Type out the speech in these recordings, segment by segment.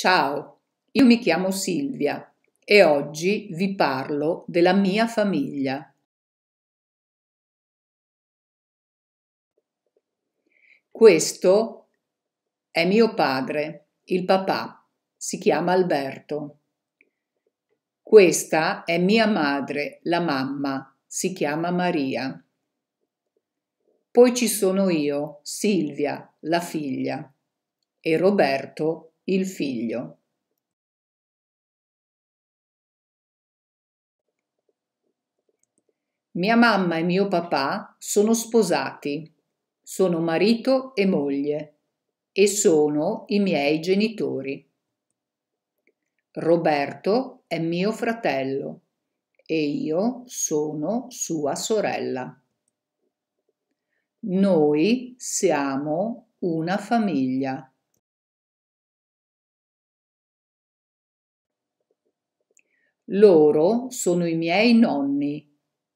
Ciao, io mi chiamo Silvia e oggi vi parlo della mia famiglia. Questo è mio padre, il papà, si chiama Alberto. Questa è mia madre, la mamma, si chiama Maria. Poi ci sono io, Silvia, la figlia, e Roberto, il figlio. Mia mamma e mio papà sono sposati, sono marito e moglie e sono i miei genitori. Roberto è mio fratello e io sono sua sorella. Noi siamo una famiglia. Loro sono i miei nonni,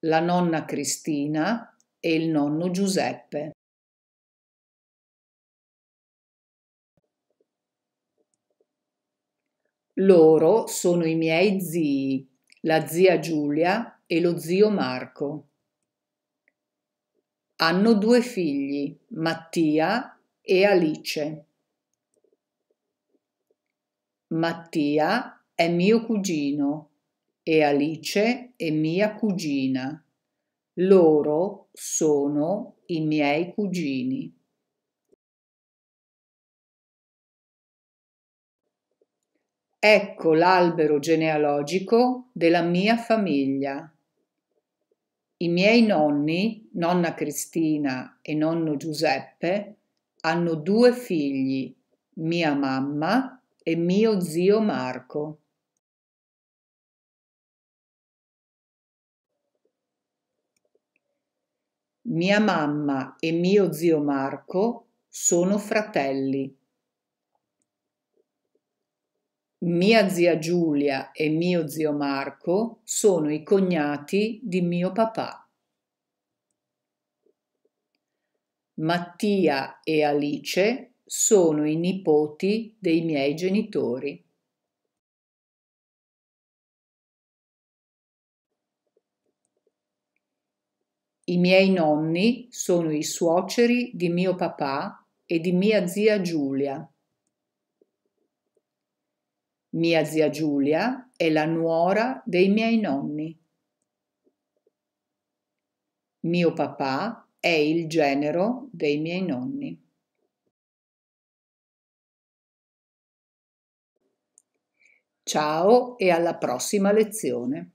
la nonna Cristina e il nonno Giuseppe. Loro sono i miei zii, la zia Giulia e lo zio Marco. Hanno due figli, Mattia e Alice. Mattia è mio cugino e Alice è mia cugina. Loro sono i miei cugini. Ecco l'albero genealogico della mia famiglia. I miei nonni, nonna Cristina e nonno Giuseppe, hanno due figli, mia mamma e mio zio Marco. Mia mamma e mio zio Marco sono fratelli. Mia zia Giulia e mio zio Marco sono i cognati di mio papà. Mattia e Alice sono i nipoti dei miei genitori. I miei nonni sono i suoceri di mio papà e di mia zia Giulia. Mia zia Giulia è la nuora dei miei nonni. Mio papà è il genero dei miei nonni. Ciao e alla prossima lezione.